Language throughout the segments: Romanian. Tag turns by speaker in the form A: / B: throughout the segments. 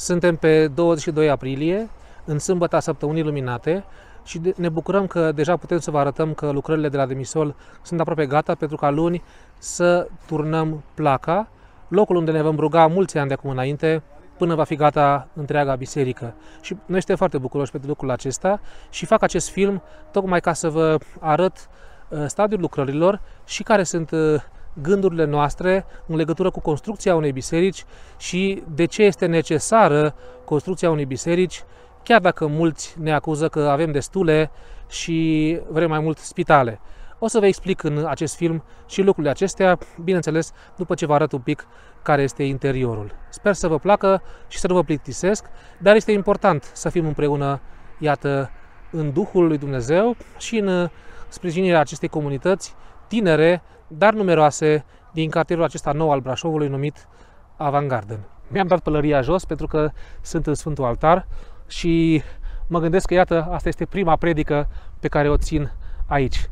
A: Suntem pe 22 aprilie, în sâmbăta săptămânii luminate și ne bucurăm că deja putem să vă arătăm că lucrările de la Demisol sunt aproape gata pentru ca luni să turnăm placa, locul unde ne vom ruga mulți ani de acum înainte până va fi gata întreaga biserică. Și noi suntem foarte bucuroși pentru lucrul acesta și fac acest film tocmai ca să vă arăt uh, stadiul lucrărilor și care sunt uh, gândurile noastre în legătură cu construcția unei biserici și de ce este necesară construcția unei biserici, chiar dacă mulți ne acuză că avem destule și vrem mai mult spitale. O să vă explic în acest film și lucrurile acestea, bineînțeles, după ce vă arăt un pic care este interiorul. Sper să vă placă și să nu vă plictisesc, dar este important să fim împreună, iată, în Duhul lui Dumnezeu și în uh, sprijinirea acestei comunități tinere dar numeroase, din cartierul acesta nou al Brașovului numit Avangarden. Mi-am dat pălăria jos pentru că sunt în Sfântul Altar și mă gândesc că, iată, asta este prima predică pe care o țin aici.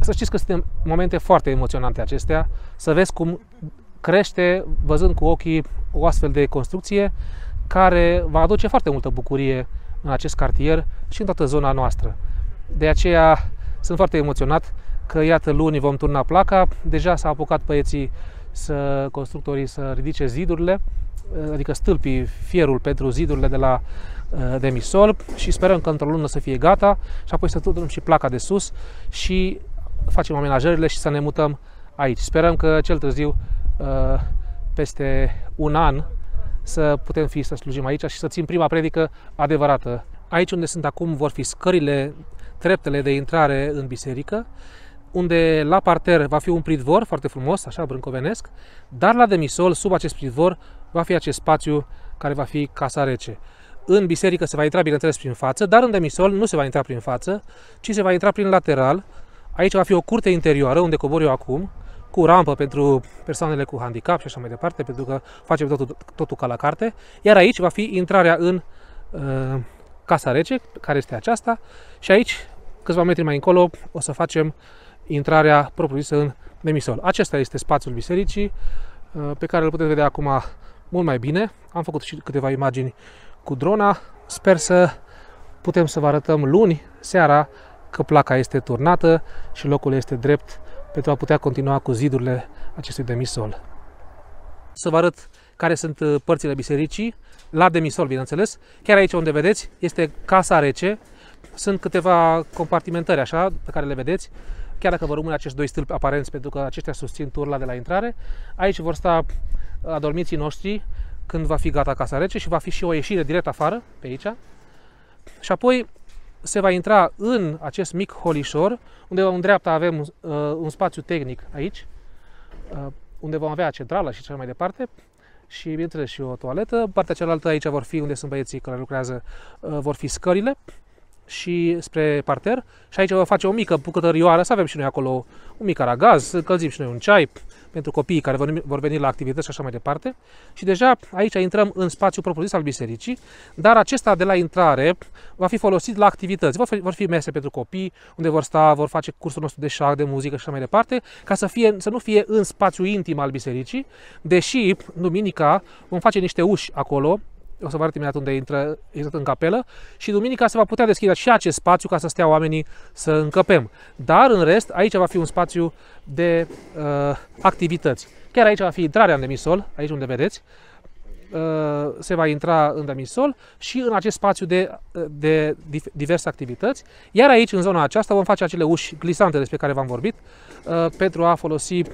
A: Să știți că sunt momente foarte emoționante acestea, să vezi cum crește văzând cu ochii o astfel de construcție care va aduce foarte multă bucurie în acest cartier și în toată zona noastră. De aceea sunt foarte emoționat că iată luni vom turna placa, deja s-a apucat băieții să constructorii să ridice zidurile, eh, adică stâlpii, fierul pentru zidurile de la eh, demisol și sperăm că într-o lună să fie gata și apoi să turnăm și placa de sus și facem amenajările și să ne mutăm aici. Sperăm că cel târziu eh, peste un an să putem fi să slujim aici și să țin prima predică adevărată. Aici unde sunt acum vor fi scările, treptele de intrare în biserică unde la parter va fi un pridvor foarte frumos, așa brâncovenesc, dar la demisol, sub acest pridvor, va fi acest spațiu care va fi casa rece. În biserică se va intra, bineînțeles, prin față, dar în demisol nu se va intra prin față, ci se va intra prin lateral. Aici va fi o curte interioară, unde cobor eu acum, cu rampă pentru persoanele cu handicap și așa mai departe, pentru că facem totul, totul ca la carte. Iar aici va fi intrarea în uh, Casa Rece, care este aceasta, și aici, câțiva metri mai încolo, o să facem uh, intrarea propriu-zisă în demisol. Acesta este spațiul bisericii uh, pe care îl puteți vedea acum mult mai bine. Am făcut și câteva imagini cu drona. Sper să putem să vă arătăm luni seara că placa este turnată și locul este drept pentru a putea continua cu zidurile acestui demisol. Să vă arăt care sunt uh, părțile bisericii, la demisol, bineînțeles. Chiar aici unde vedeți este casa rece, sunt câteva compartimentări așa pe care le vedeți chiar dacă vor rămâne acești doi stâlpi aparenți, pentru că aceștia susțin turla de la intrare, aici vor sta adormiții noștri când va fi gata Casa Rece și va fi și o ieșire direct afară, pe aici. Și apoi se va intra în acest mic holișor, unde în dreapta avem uh, un spațiu tehnic aici, uh, unde vom avea centrala și cel mai departe, și bineînțeles și o toaletă. Partea cealaltă aici vor fi unde sunt băieții care lucrează, uh, vor fi scările și spre parter și aici vă face o mică bucătărioară, să avem și noi acolo un mic aragaz, să și noi un ceai pentru copiii care vor, veni la activități și așa mai departe. Și deja aici intrăm în spațiul propriu-zis al bisericii, dar acesta de la intrare va fi folosit la activități. Vor fi, vor fi mese pentru copii, unde vor sta, vor face cursul nostru de șac, de muzică și așa mai departe, ca să, fie, să nu fie în spațiu intim al bisericii, deși duminica vom face niște uși acolo, o să vă arăt imediat unde intră exact în capelă și duminica se va putea deschide și acest spațiu ca să stea oamenii să încăpem. Dar în rest, aici va fi un spațiu de uh, activități. Chiar aici va fi intrarea în demisol, aici unde vedeți, uh, se va intra în demisol și în acest spațiu de, uh, de diverse activități. Iar aici, în zona aceasta, vom face acele uși glisante despre care v-am vorbit uh, pentru a folosi uh,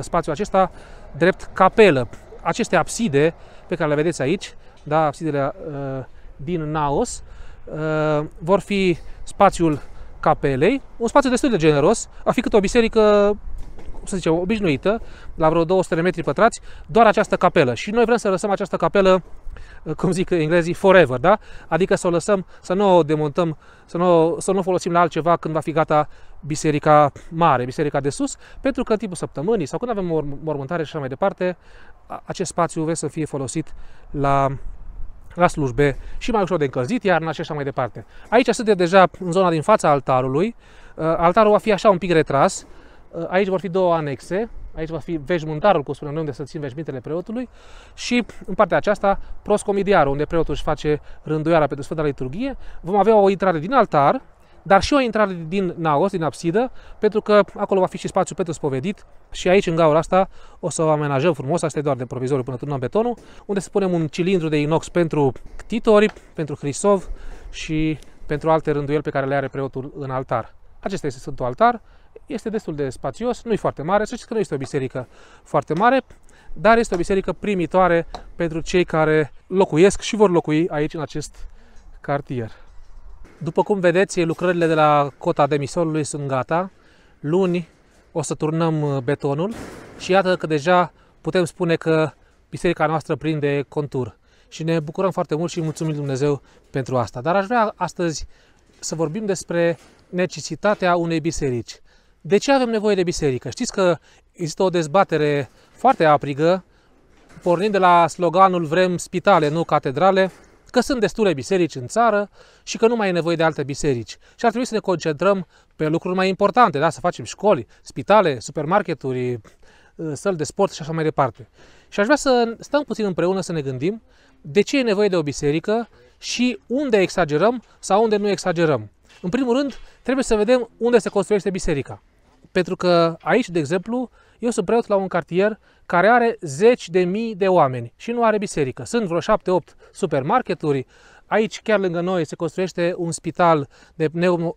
A: spațiul acesta drept capelă. Aceste abside pe care le vedeți aici da, absidele uh, din naos, uh, vor fi spațiul capelei, un spațiu destul de generos, a fi cât o biserică să zicem, obișnuită, la vreo 200 de metri pătrați, doar această capelă. Și noi vrem să lăsăm această capelă, uh, cum zic englezii, forever, da? Adică să o lăsăm, să nu o demontăm, să nu, să nu o folosim la altceva când va fi gata biserica mare, biserica de sus, pentru că în timpul săptămânii sau când avem o mormântare și așa mai departe, acest spațiu UV să fie folosit la, la slujbe și mai ușor de încălzit, iarna și așa mai departe. Aici suntem deja în zona din fața altarului. Uh, altarul va fi așa un pic retras. Uh, aici vor fi două anexe, aici va fi veșmântarul, cum spunem noi, unde să țin veșmintele preotului și în partea aceasta proscomidiarul, unde preotul își face rânduiala pentru Sfânta Liturghie. Vom avea o intrare din altar, dar și o intrare din naos, din absidă, pentru că acolo va fi și spațiu pentru spovedit și aici, în gaura asta, o să o amenajăm frumos, asta e doar de provizoriu până turnăm betonul, unde să punem un cilindru de inox pentru titori, pentru hrisov și pentru alte rânduieli pe care le are preotul în altar. Acesta este Sfântul Altar, este destul de spațios, nu e foarte mare, să știți că nu este o biserică foarte mare, dar este o biserică primitoare pentru cei care locuiesc și vor locui aici în acest cartier. După cum vedeți, lucrările de la cota demisolului sunt gata. Luni o să turnăm uh, betonul și iată că deja putem spune că biserica noastră prinde contur. Și ne bucurăm foarte mult și mulțumim Dumnezeu pentru asta. Dar aș vrea astăzi să vorbim despre necesitatea unei biserici. De ce avem nevoie de biserică? Știți că există o dezbatere foarte aprigă, pornind de la sloganul vrem spitale, nu catedrale, că sunt destule biserici în țară și că nu mai e nevoie de alte biserici. Și ar trebui să ne concentrăm pe lucruri mai importante, da? să facem școli, spitale, supermarketuri, ă, săli de sport și așa mai departe. Și aș vrea să stăm puțin împreună să ne gândim de ce e nevoie de o biserică și unde exagerăm sau unde nu exagerăm. În primul rând, trebuie să vedem unde se construiește biserica. Pentru că aici, de exemplu, eu sunt preot la un cartier care are zeci de mii de oameni și nu are biserică. Sunt vreo 7-8 supermarketuri. Aici, chiar lângă noi, se construiește un spital de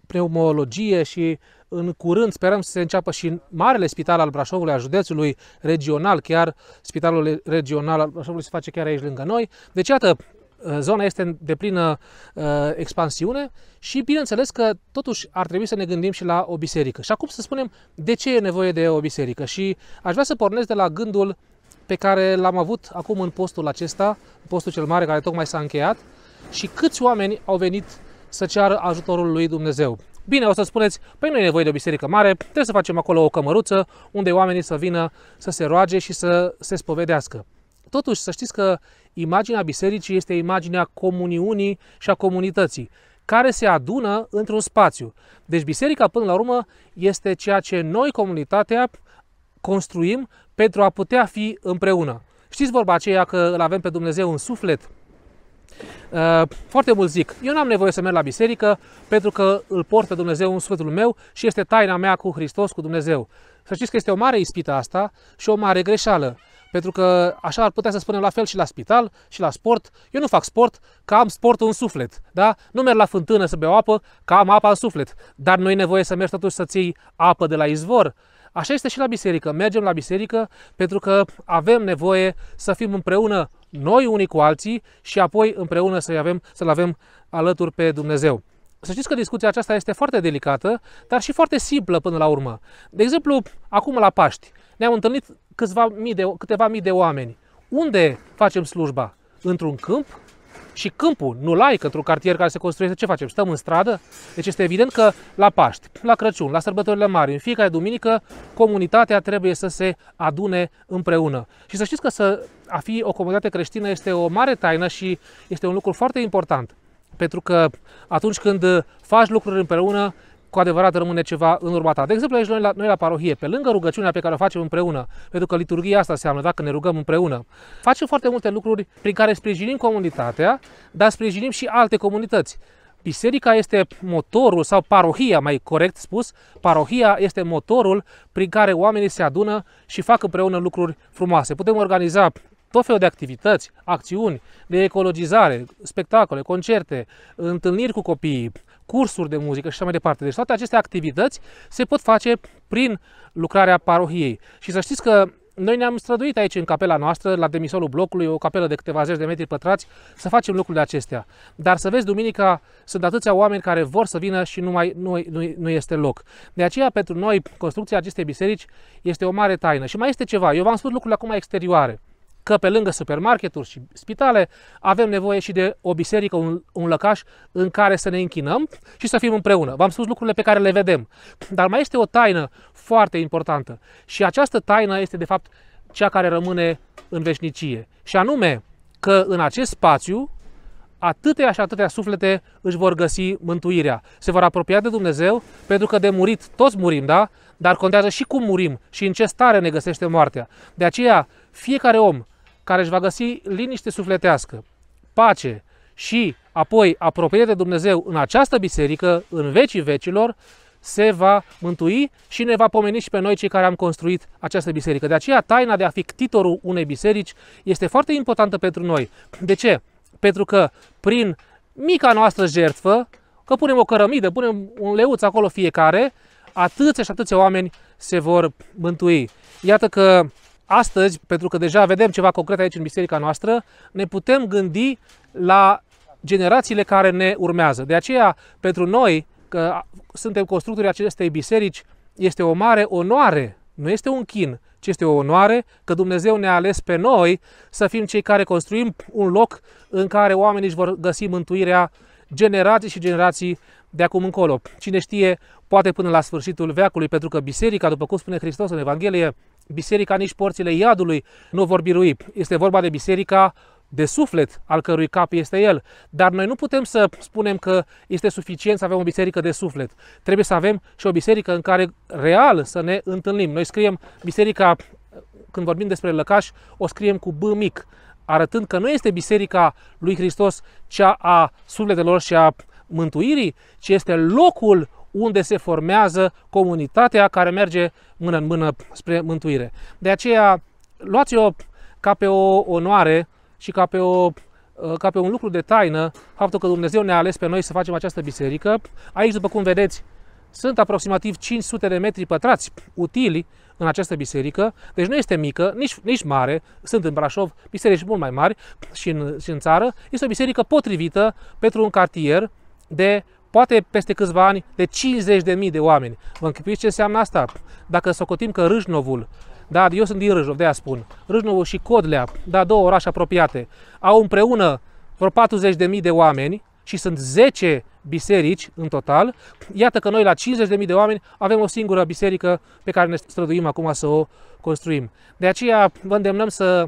A: pneumologie și în curând sperăm să se înceapă și marele spital al Brașovului, al județului regional, chiar spitalul regional al Brașovului se face chiar aici lângă noi. Deci, iată, Eh, zona este în deplină uh, expansiune și bineînțeles că totuși ar trebui să ne gândim și la o biserică. Și acum să spunem de ce e nevoie de o biserică și aș vrea să pornesc de la gândul pe care l-am avut acum în postul acesta, postul cel mare care tocmai s-a încheiat și câți oameni au venit să ceară ajutorul lui Dumnezeu. Bine, o să spuneți, păi nu e nevoie de o biserică mare, trebuie să facem acolo o cămăruță unde oamenii să vină să se roage și să se spovedească. Totuși, să știți că imaginea bisericii este imaginea comuniunii și a comunității, care se adună într-un spațiu. Deci biserica, până la urmă, este ceea ce noi, comunitatea, construim pentru a putea fi împreună. Știți vorba aceea că îl avem pe Dumnezeu în suflet? Uh, foarte mult zic, eu n-am nevoie să merg la biserică pentru că îl port pe Dumnezeu în sufletul meu și este taina mea cu Hristos, cu Dumnezeu. Să știți că este o mare ispită asta și o mare greșeală. Pentru că așa ar putea să spunem la fel și la spital, și la sport. Eu nu fac sport, că am sportul în suflet. Da? Nu merg la fântână să beau apă, că am apa în suflet. Dar nu e nevoie să mergi totuși să-ți iei apă de la izvor. Așa este și la biserică. Mergem la biserică pentru că avem nevoie să fim împreună noi unii cu alții și apoi împreună să-l avem, să avem alături pe Dumnezeu. Să știți că discuția aceasta este foarte delicată, dar și foarte simplă până la urmă. De exemplu, acum la Paști, ne-am întâlnit câțiva mii de, câteva mii de oameni. Unde facem slujba? Într-un câmp? Și câmpul, nu laic, într-un cartier care se construiește, ce facem? Stăm în stradă? Deci este evident că la Paști, la Crăciun, la sărbătorile mari, în fiecare duminică, comunitatea trebuie să se adune împreună. Și să știți că să, a fi o comunitate creștină este o mare taină și este un lucru foarte important. Pentru că atunci când faci lucruri împreună, cu adevărat rămâne ceva în urma ta. De exemplu, aici noi la, noi la parohie, pe lângă rugăciunea pe care o facem împreună, pentru că liturghia asta înseamnă, dacă ne rugăm împreună, facem foarte multe lucruri prin care sprijinim comunitatea, dar sprijinim și alte comunități. Biserica este motorul, sau parohia, mai corect spus, parohia este motorul prin care oamenii se adună și fac împreună lucruri frumoase. Putem organiza tot felul de activități, acțiuni de ecologizare, spectacole, concerte, întâlniri cu copiii, cursuri de muzică și așa mai departe. Deci toate aceste activități se pot face prin lucrarea parohiei. Și să știți că noi ne-am străduit aici în capela noastră, la demisolul blocului, o capelă de câteva zeci de metri pătrați, să facem lucrurile acestea. Dar să vezi, duminica sunt atâția oameni care vor să vină și nu, mai, nu, nu, nu este loc. De aceea, pentru noi, construcția acestei biserici este o mare taină. Și mai este ceva, eu v-am spus lucrurile acum exterioare că pe lângă supermarketuri și spitale avem nevoie și de o biserică, un, un lăcaș în care să ne închinăm și să fim împreună. V-am spus lucrurile pe care le vedem. Dar mai este o taină foarte importantă și această taină este de fapt cea care rămâne în veșnicie. Și anume că în acest spațiu atâtea și atâtea suflete își vor găsi mântuirea. Se vor apropia de Dumnezeu, pentru că de murit toți murim, da? Dar contează și cum murim și în ce stare ne găsește moartea. De aceea, fiecare om care își va găsi liniște sufletească, pace și apoi apropiere de Dumnezeu în această biserică, în vecii vecilor, se va mântui și ne va pomeni și pe noi cei care am construit această biserică. De aceea, taina de a fi ctitorul unei biserici este foarte importantă pentru noi. De ce? Pentru că prin mica noastră jertfă, că punem o cărămidă, punem un leuț acolo fiecare, atâția și atâția oameni se vor mântui. Iată că astăzi, pentru că deja vedem ceva concret aici în biserica noastră, ne putem gândi la generațiile care ne urmează. De aceea, pentru noi, că suntem constructorii acestei biserici, este o mare onoare, nu este un chin, ci este o onoare că Dumnezeu ne-a ales pe noi să fim cei care construim un loc în care oamenii își vor găsi mântuirea generații și generații de acum încolo. Cine știe, poate până la sfârșitul veacului, pentru că biserica, după cum spune Hristos în Evanghelie, biserica nici porțile iadului nu vor birui. Este vorba de biserica de suflet, al cărui cap este El. Dar noi nu putem să spunem că este suficient să avem o biserică de suflet. Trebuie să avem și o biserică în care real să ne întâlnim. Noi scriem biserica, când vorbim despre lăcaș, o scriem cu B mic arătând că nu este biserica lui Hristos cea a sufletelor și a mântuirii, ci este locul unde se formează comunitatea care merge mână în mână spre mântuire. De aceea, luați-o ca pe o onoare și ca pe, o, uh, ca pe un lucru de taină faptul că Dumnezeu ne-a ales pe noi să facem această biserică. Aici, după cum vedeți, sunt aproximativ 500 de metri pătrați utili în această biserică, deci nu este mică, nici, nici mare, sunt în Brașov biserici mult mai mari și în, și în țară, este o biserică potrivită pentru un cartier de poate peste câțiva ani de 50.000 de oameni. Vă închipuiți ce înseamnă asta? Dacă socotim că Râșnovul, da, eu sunt din Râșnov, de-aia spun, Râșnovul și Codlea, da, două orașe apropiate, au împreună vreo 40.000 de oameni și sunt 10 biserici în total. Iată că noi la 50.000 de oameni avem o singură biserică pe care ne străduim acum să o construim. De aceea vă îndemnăm să,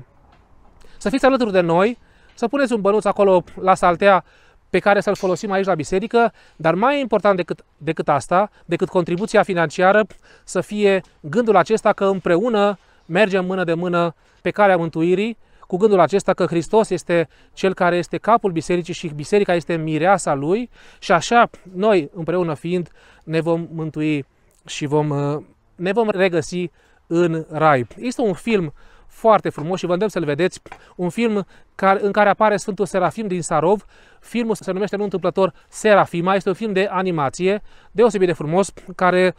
A: să fiți alături de noi, să puneți un bănuț acolo la saltea pe care să-l folosim aici la biserică, dar mai important decât, decât asta, decât contribuția financiară, să fie gândul acesta că împreună mergem mână de mână pe calea mântuirii cu gândul acesta că Hristos este cel care este capul bisericii și biserica este mireasa lui și așa noi împreună fiind ne vom mântui și vom, uh, ne vom regăsi în rai. Este un film foarte frumos și vă îndemn să-l vedeți, un film în care apare Sfântul Serafim din Sarov. Filmul se numește nu întâmplător Serafima, este un film de animație deosebit de frumos, care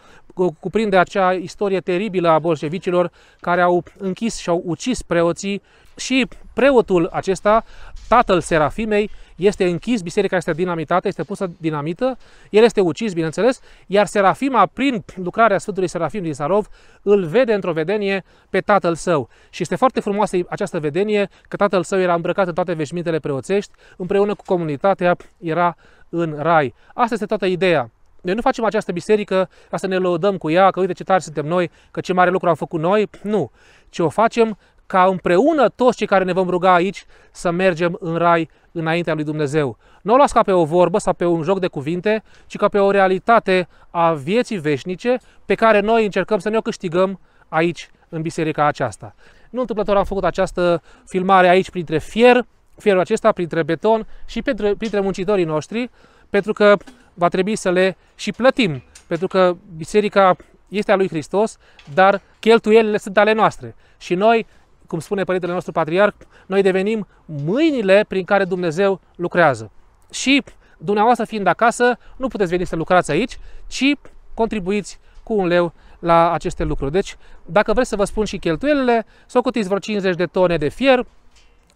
A: cuprinde acea istorie teribilă a bolșevicilor care au închis și au ucis preoții și preotul acesta, tatăl Serafimei, este închis, biserica este dinamitată, este pusă dinamită, el este ucis, bineînțeles, iar Serafima, prin lucrarea Sfântului Serafim din Sarov, îl vede într-o vedenie pe tatăl său. Și este foarte frumoasă această vedenie, că tatăl său era îmbrăcat în toate veșmintele preoțești, împreună cu comunitatea era în rai. Asta este toată ideea. Noi nu facem această biserică ca să ne lăudăm cu ea, că uite ce tari suntem noi, că ce mare lucru am făcut noi. Nu, Ce o facem ca împreună toți cei care ne vom ruga aici să mergem în rai înaintea lui Dumnezeu. Nu o las ca pe o vorbă sau pe un joc de cuvinte, ci ca pe o realitate a vieții veșnice pe care noi încercăm să ne o câștigăm aici, în biserica aceasta. Nu întâmplător am făcut această filmare aici printre fier, fierul acesta, printre beton și printre, printre muncitorii noștri, pentru că va trebui să le și plătim, pentru că biserica este a lui Hristos, dar cheltuielile sunt ale noastre. Și noi cum spune Părintele nostru Patriarh, noi devenim mâinile prin care Dumnezeu lucrează. Și dumneavoastră fiind acasă, nu puteți veni să lucrați aici, ci contribuiți cu un leu la aceste lucruri. Deci, dacă vreți să vă spun și cheltuielile, socotiți vreo 50 de tone de fier,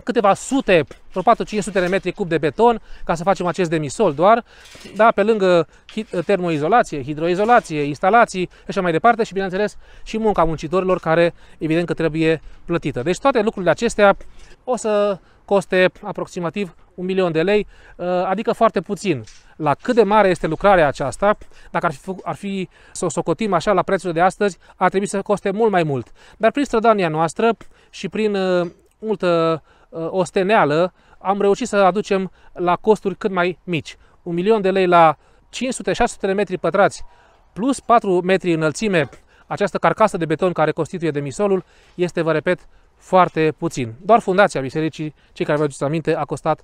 A: câteva sute, vreo 500 de metri cub de beton ca să facem acest demisol doar, da, pe lângă termoizolație, hidroizolație, instalații și așa mai departe și, bineînțeles, și munca muncitorilor care, evident că trebuie plătită. Deci toate lucrurile acestea o să coste aproximativ un milion de lei, ă, adică foarte puțin. La cât de mare este lucrarea aceasta, dacă ar fi, ar fi să o socotim așa la prețul de astăzi, ar trebui să coste mult mai mult. Dar prin strădania noastră și prin ă, multă Uh, osteneală, am reușit să aducem la costuri cât mai mici. Un milion de lei la 500-600 de metri pătrați, plus 4 metri înălțime, această carcasă de beton care constituie demisolul, este, vă repet, foarte puțin. Doar fundația bisericii, cei care vă aduceți aminte, a costat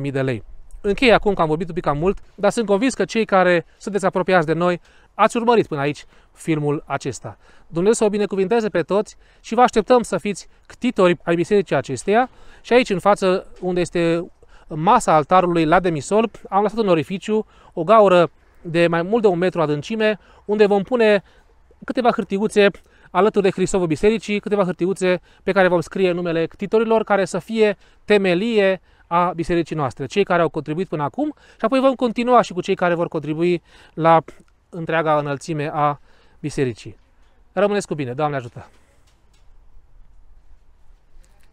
A: 500.000 de lei. Închei acum că am vorbit un pic cam mult, dar sunt convins că cei care sunteți apropiați de noi ați urmărit până aici filmul acesta. Dumnezeu să o binecuvinteze pe toți și vă așteptăm să fiți ctitori ai bisericii acesteia și aici în față unde este masa altarului la demisol am lăsat un orificiu, o gaură de mai mult de un metru adâncime, unde vom pune câteva hârtiuțe alături de Hristovul Bisericii, câteva hârtiuțe pe care vom scrie numele ctitorilor, care să fie temelie a bisericii noastre, cei care au contribuit până acum și apoi vom continua și cu cei care vor contribui la întreaga înălțime a bisericii. Rămâneți cu bine, Doamne ajută!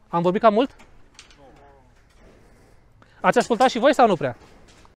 A: Am vorbit cam mult? Ați ascultat și voi sau nu prea?